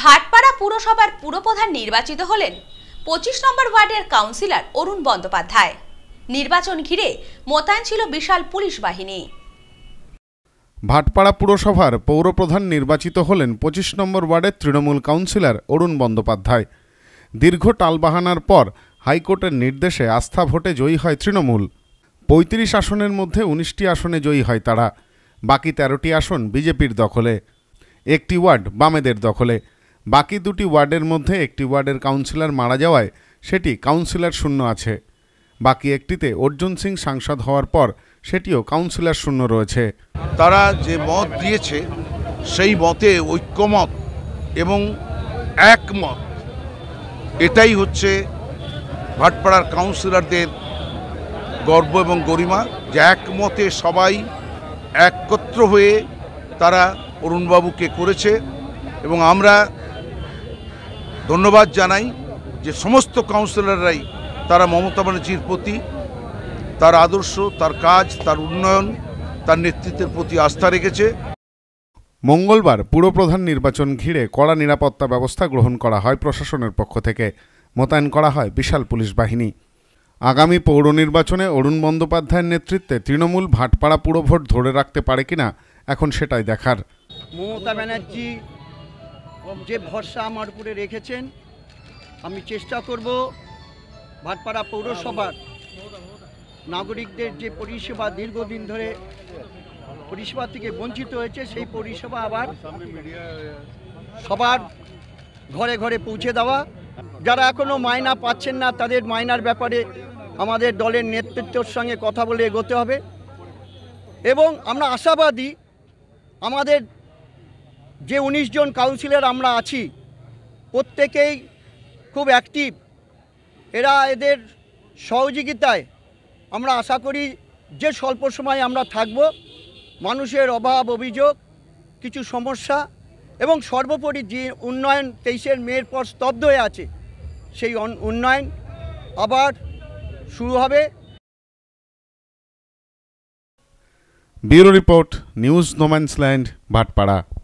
ভাটপাড়া পুরসভার পুরপ্রধান নির্বাচিত হলেন পঁচিশ নম্বর ওয়ার্ডের কাউন্সিলর অরুণ বন্দ্যোপাধ্যায় নির্বাচন ঘিরে মোতায়েন ছিল বিশাল পুলিশ বাহিনী ভাটপাড়া পুরসভার পৌরপ্রধান নির্বাচিত হলেন পঁচিশ নম্বর ওয়ার্ডের তৃণমূল কাউন্সিলর অরুণ বন্দ্যোপাধ্যায় দীর্ঘ টালবাহানার পর হাইকোর্টের নির্দেশে আস্থা ভোটে জয়ী হয় তৃণমূল পঁয়ত্রিশ আসনের মধ্যে উনিশটি আসনে জয়ী হয় তারা বাকি তেরোটি আসন বিজেপির দখলে একটি ওয়ার্ড বামেদের দখলে বাকি দুটি ওয়ার্ডের মধ্যে একটি ওয়ার্ডের কাউন্সিলর মারা যাওয়ায় সেটি কাউন্সিলর শূন্য আছে বাকি একটিতে অর্জুন সিং সাংসদ হওয়ার পর সেটিও কাউন্সিলর শূন্য রয়েছে তারা যে মত দিয়েছে সেই মতে ঐক্যমত এবং একমত এটাই হচ্ছে ভাটপাড়ার কাউন্সিলরদের গর্ব এবং গরিমা যে একমতে সবাই একত্র হয়ে তারা অরুণবাবুকে করেছে এবং আমরা ধন্যবাদ জানাই যে সমস্ত কাউন্সিলররাই তারা মমতা ব্যানার্জির প্রতি তার আদর্শ তার কাজ তার উন্নয়ন তার নেতৃত্বের প্রতি আস্থা রেখেছে মঙ্গলবার পুরপ্রধান নির্বাচন ঘিরে কড়া নিরাপত্তা ব্যবস্থা গ্রহণ করা হয় প্রশাসনের পক্ষ থেকে মোতায়েন করা হয় বিশাল পুলিশ বাহিনী আগামী পৌর নির্বাচনে অরুণ বন্দ্যোপাধ্যায়ের নেতৃত্বে তৃণমূল ভাটপাড়া পুরভোট ধরে রাখতে পারে কিনা এখন সেটাই দেখার মমতা ব্যানার্জি যে ভরসা আমার উপরে রেখেছেন আমি চেষ্টা করব ভাটপাড়া পৌরসভার নাগরিকদের যে পরিষেবা দীর্ঘদিন ধরে পরিষেবা থেকে বঞ্চিত হয়েছে সেই পরিষেবা আবার সবার ঘরে ঘরে পৌঁছে দেওয়া যারা এখনও মায়না পাচ্ছেন না তাদের মায়নার ব্যাপারে আমাদের দলের নেতৃত্বর সঙ্গে কথা বলে এগোতে হবে এবং আমরা আশাবাদী আমাদের যে ১৯ জন কাউন্সিলর আমরা আছি প্রত্যেকেই খুব অ্যাক্টিভ এরা এদের সহযোগিতায় আমরা আশা করি যে স্বল্প সময় আমরা থাকব মানুষের অভাব অভিযোগ কিছু সমস্যা এবং সর্বোপরি যে উন্নয়ন তেইশের মেয়ের পর স্তব্ধ হয়ে আছে সেই উন্নয়ন আবার শুরু হবে bureau report news no man's land Bhatpara